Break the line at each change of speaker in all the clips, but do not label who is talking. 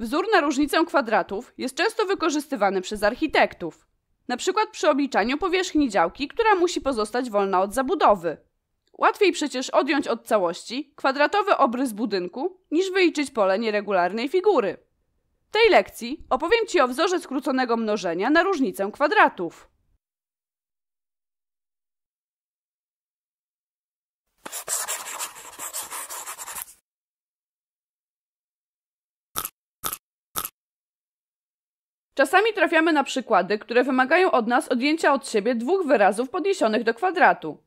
Wzór na różnicę kwadratów jest często wykorzystywany przez architektów, na przykład przy obliczaniu powierzchni działki, która musi pozostać wolna od zabudowy. Łatwiej przecież odjąć od całości kwadratowy obrys budynku, niż wyliczyć pole nieregularnej figury. W tej lekcji opowiem Ci o wzorze skróconego mnożenia na różnicę kwadratów. Czasami trafiamy na przykłady, które wymagają od nas odjęcia od siebie dwóch wyrazów podniesionych do kwadratu.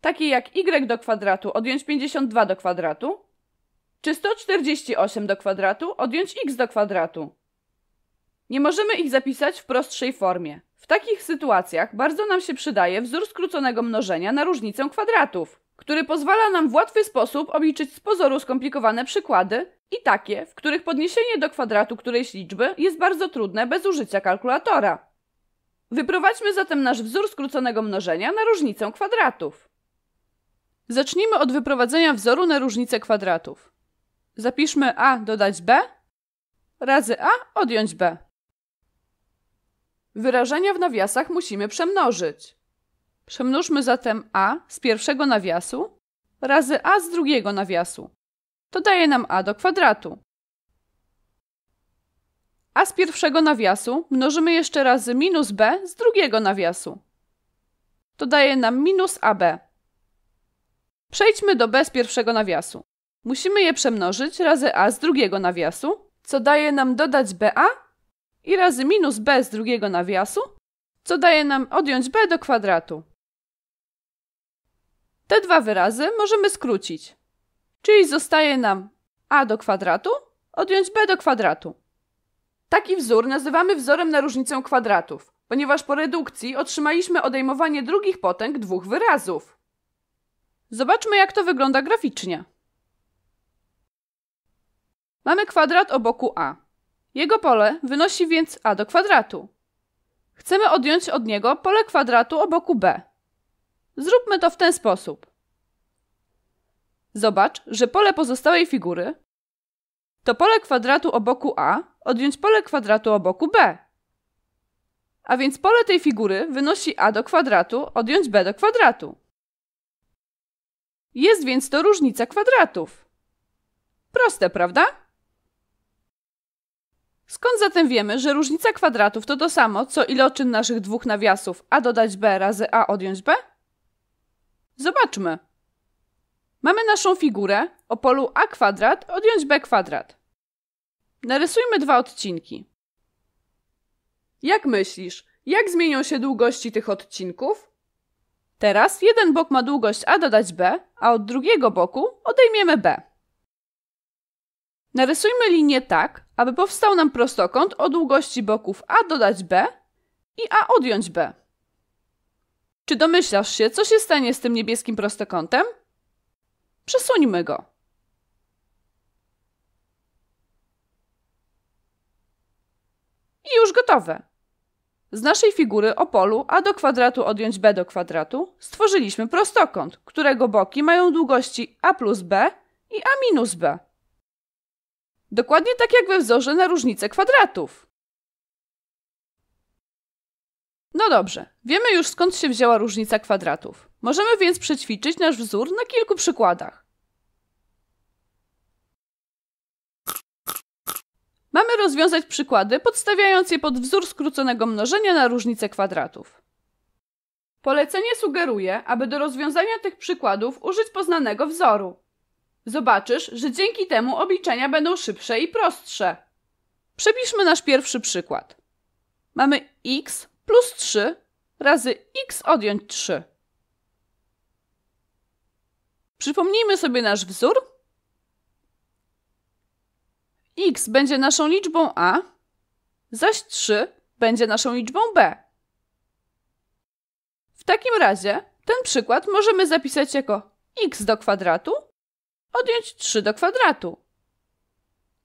Takie jak y do kwadratu odjąć 52 do kwadratu, czy 148 do kwadratu odjąć x do kwadratu. Nie możemy ich zapisać w prostszej formie. W takich sytuacjach bardzo nam się przydaje wzór skróconego mnożenia na różnicę kwadratów, który pozwala nam w łatwy sposób obliczyć z pozoru skomplikowane przykłady, i takie, w których podniesienie do kwadratu którejś liczby jest bardzo trudne bez użycia kalkulatora. Wyprowadźmy zatem nasz wzór skróconego mnożenia na różnicę kwadratów. Zacznijmy od wyprowadzenia wzoru na różnicę kwadratów. Zapiszmy a dodać b razy a odjąć b. Wyrażenia w nawiasach musimy przemnożyć. Przemnóżmy zatem a z pierwszego nawiasu razy a z drugiego nawiasu to daje nam a do kwadratu. A z pierwszego nawiasu mnożymy jeszcze razy minus b z drugiego nawiasu. To daje nam minus ab. Przejdźmy do b z pierwszego nawiasu. Musimy je przemnożyć razy a z drugiego nawiasu, co daje nam dodać ba i razy minus b z drugiego nawiasu, co daje nam odjąć b do kwadratu. Te dwa wyrazy możemy skrócić. Czyli zostaje nam a do kwadratu odjąć b do kwadratu. Taki wzór nazywamy wzorem na różnicę kwadratów, ponieważ po redukcji otrzymaliśmy odejmowanie drugich potęg dwóch wyrazów. Zobaczmy, jak to wygląda graficznie. Mamy kwadrat o boku a. Jego pole wynosi więc a do kwadratu. Chcemy odjąć od niego pole kwadratu o boku b. Zróbmy to w ten sposób. Zobacz, że pole pozostałej figury to pole kwadratu o boku A odjąć pole kwadratu o boku B. A więc pole tej figury wynosi A do kwadratu odjąć B do kwadratu. Jest więc to różnica kwadratów. Proste, prawda? Skąd zatem wiemy, że różnica kwadratów to to samo, co iloczyn naszych dwóch nawiasów a dodać b razy a odjąć b? Zobaczmy. Mamy naszą figurę o polu a kwadrat odjąć b kwadrat. Narysujmy dwa odcinki. Jak myślisz, jak zmienią się długości tych odcinków? Teraz jeden bok ma długość a dodać b, a od drugiego boku odejmiemy b. Narysujmy linię tak, aby powstał nam prostokąt o długości boków a dodać b i a odjąć b. Czy domyślasz się, co się stanie z tym niebieskim prostokątem? Przesuńmy go. I już gotowe. Z naszej figury o polu A do kwadratu odjąć B do kwadratu stworzyliśmy prostokąt, którego boki mają długości A plus B i A minus B. Dokładnie tak jak we wzorze na różnicę kwadratów. No dobrze, wiemy już skąd się wzięła różnica kwadratów. Możemy więc przećwiczyć nasz wzór na kilku przykładach. Mamy rozwiązać przykłady, podstawiając je pod wzór skróconego mnożenia na różnicę kwadratów. Polecenie sugeruje, aby do rozwiązania tych przykładów użyć poznanego wzoru. Zobaczysz, że dzięki temu obliczenia będą szybsze i prostsze. Przepiszmy nasz pierwszy przykład. Mamy x plus 3 razy x odjąć 3. Przypomnijmy sobie nasz wzór. x będzie naszą liczbą a, zaś 3 będzie naszą liczbą b. W takim razie ten przykład możemy zapisać jako x do kwadratu odjąć 3 do kwadratu.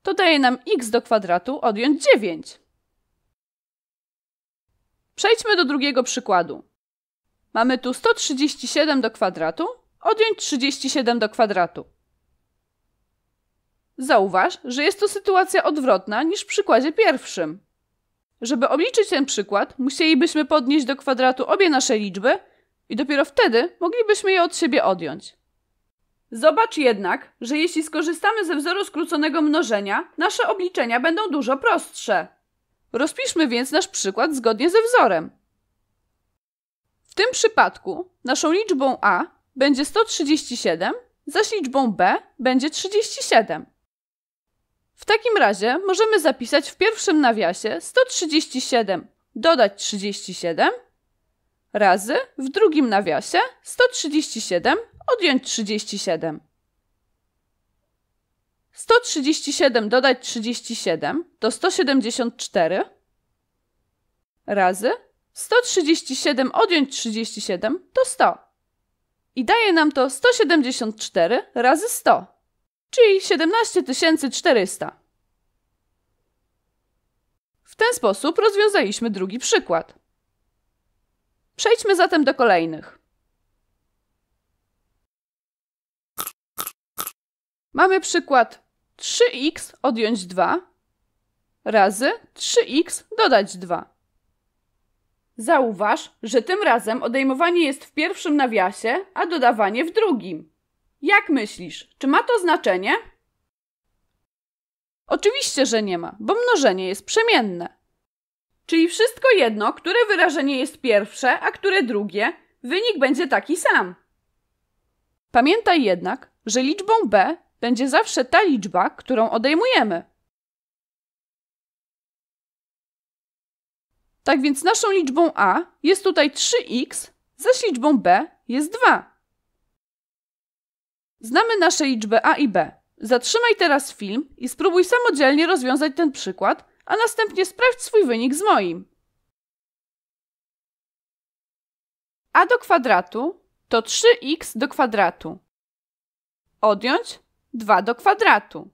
To daje nam x do kwadratu odjąć 9. Przejdźmy do drugiego przykładu. Mamy tu 137 do kwadratu Odjąć 37 do kwadratu. Zauważ, że jest to sytuacja odwrotna niż w przykładzie pierwszym. Żeby obliczyć ten przykład, musielibyśmy podnieść do kwadratu obie nasze liczby i dopiero wtedy moglibyśmy je od siebie odjąć. Zobacz jednak, że jeśli skorzystamy ze wzoru skróconego mnożenia, nasze obliczenia będą dużo prostsze. Rozpiszmy więc nasz przykład zgodnie ze wzorem. W tym przypadku naszą liczbą a będzie 137, zaś liczbą b będzie 37. W takim razie możemy zapisać w pierwszym nawiasie 137 dodać 37 razy w drugim nawiasie 137 odjąć 37. 137 dodać 37 to 174 razy 137 odjąć 37 to 100. I daje nam to 174 razy 100, czyli 17400. W ten sposób rozwiązaliśmy drugi przykład. Przejdźmy zatem do kolejnych. Mamy przykład 3x odjąć 2 razy 3x dodać 2. Zauważ, że tym razem odejmowanie jest w pierwszym nawiasie, a dodawanie w drugim. Jak myślisz, czy ma to znaczenie? Oczywiście, że nie ma, bo mnożenie jest przemienne. Czyli wszystko jedno, które wyrażenie jest pierwsze, a które drugie, wynik będzie taki sam. Pamiętaj jednak, że liczbą b będzie zawsze ta liczba, którą odejmujemy. Tak więc naszą liczbą a jest tutaj 3x, zaś liczbą b jest 2. Znamy nasze liczby a i b. Zatrzymaj teraz film i spróbuj samodzielnie rozwiązać ten przykład, a następnie sprawdź swój wynik z moim. a do kwadratu to 3x do kwadratu. Odjąć 2 do kwadratu.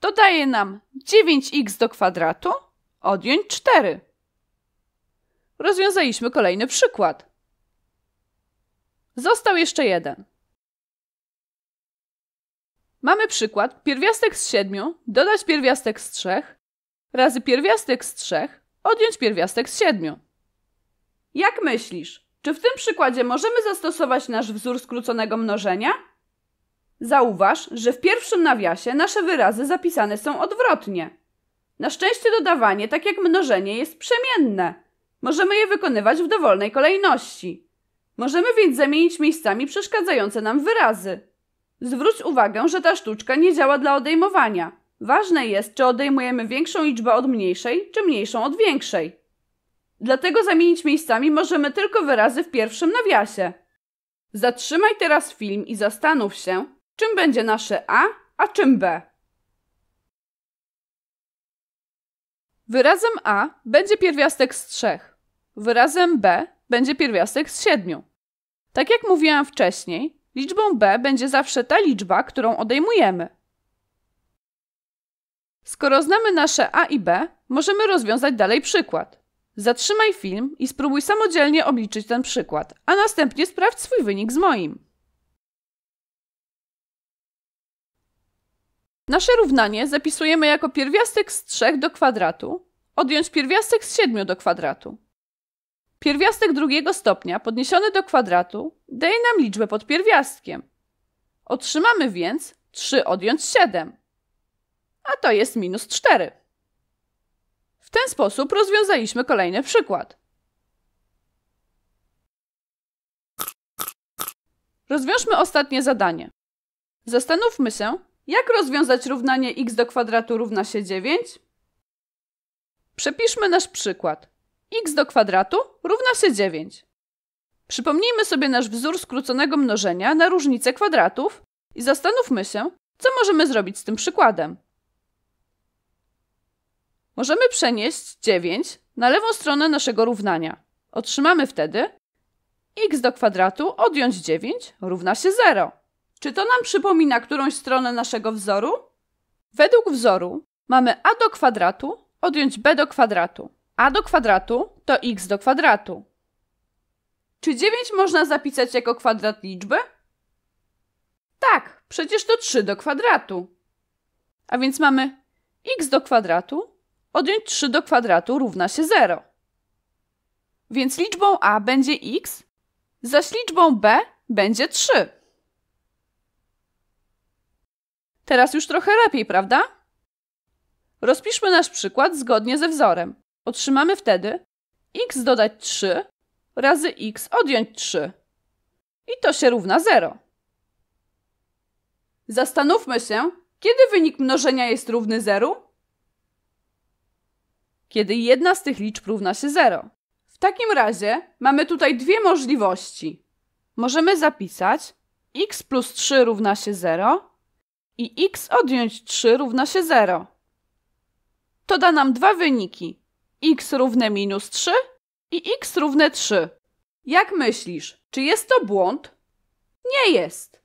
To daje nam 9x do kwadratu, odjąć 4. Rozwiązaliśmy kolejny przykład. Został jeszcze jeden. Mamy przykład pierwiastek z 7 dodać pierwiastek z 3 razy pierwiastek z 3 odjąć pierwiastek z 7. Jak myślisz, czy w tym przykładzie możemy zastosować nasz wzór skróconego mnożenia? Zauważ, że w pierwszym nawiasie nasze wyrazy zapisane są odwrotnie. Na szczęście dodawanie, tak jak mnożenie, jest przemienne. Możemy je wykonywać w dowolnej kolejności. Możemy więc zamienić miejscami przeszkadzające nam wyrazy. Zwróć uwagę, że ta sztuczka nie działa dla odejmowania. Ważne jest, czy odejmujemy większą liczbę od mniejszej, czy mniejszą od większej. Dlatego zamienić miejscami możemy tylko wyrazy w pierwszym nawiasie. Zatrzymaj teraz film i zastanów się, czym będzie nasze A, a czym B. Wyrazem A będzie pierwiastek z trzech wyrazem b będzie pierwiastek z 7. Tak jak mówiłam wcześniej, liczbą b będzie zawsze ta liczba, którą odejmujemy. Skoro znamy nasze a i b, możemy rozwiązać dalej przykład. Zatrzymaj film i spróbuj samodzielnie obliczyć ten przykład, a następnie sprawdź swój wynik z moim. Nasze równanie zapisujemy jako pierwiastek z 3 do kwadratu, odjąć pierwiastek z 7 do kwadratu. Pierwiastek drugiego stopnia podniesiony do kwadratu daje nam liczbę pod pierwiastkiem. Otrzymamy więc 3 odjąć 7, a to jest minus 4. W ten sposób rozwiązaliśmy kolejny przykład. Rozwiążmy ostatnie zadanie. Zastanówmy się, jak rozwiązać równanie x do kwadratu równa się 9? Przepiszmy nasz przykład x do kwadratu równa się 9. Przypomnijmy sobie nasz wzór skróconego mnożenia na różnicę kwadratów i zastanówmy się, co możemy zrobić z tym przykładem. Możemy przenieść 9 na lewą stronę naszego równania. Otrzymamy wtedy x do kwadratu odjąć 9 równa się 0. Czy to nam przypomina którąś stronę naszego wzoru? Według wzoru mamy a do kwadratu odjąć b do kwadratu a do kwadratu to x do kwadratu. Czy 9 można zapisać jako kwadrat liczby? Tak, przecież to 3 do kwadratu. A więc mamy x do kwadratu odjąć 3 do kwadratu równa się 0. Więc liczbą a będzie x, zaś liczbą b będzie 3. Teraz już trochę lepiej, prawda? Rozpiszmy nasz przykład zgodnie ze wzorem. Otrzymamy wtedy x dodać 3 razy x odjąć 3. I to się równa 0. Zastanówmy się, kiedy wynik mnożenia jest równy 0? Kiedy jedna z tych liczb równa się 0. W takim razie mamy tutaj dwie możliwości. Możemy zapisać x plus 3 równa się 0 i x odjąć 3 równa się 0. To da nam dwa wyniki x równe minus 3 i x równe 3. Jak myślisz, czy jest to błąd? Nie jest.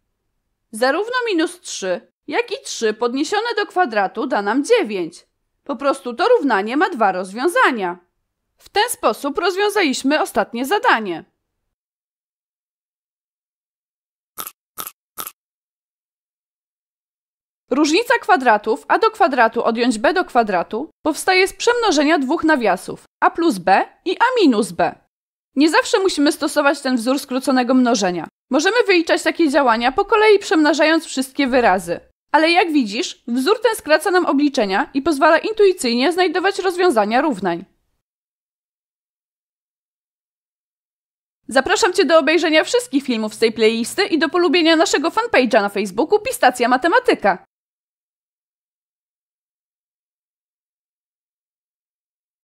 Zarówno minus 3, jak i 3 podniesione do kwadratu da nam 9. Po prostu to równanie ma dwa rozwiązania. W ten sposób rozwiązaliśmy ostatnie zadanie. Różnica kwadratów a do kwadratu odjąć b do kwadratu powstaje z przemnożenia dwóch nawiasów a plus b i a minus b. Nie zawsze musimy stosować ten wzór skróconego mnożenia. Możemy wyliczać takie działania po kolei przemnażając wszystkie wyrazy. Ale jak widzisz, wzór ten skraca nam obliczenia i pozwala intuicyjnie znajdować rozwiązania równań. Zapraszam Cię do obejrzenia wszystkich filmów z tej playlisty i do polubienia naszego fanpage'a na Facebooku Pistacja Matematyka.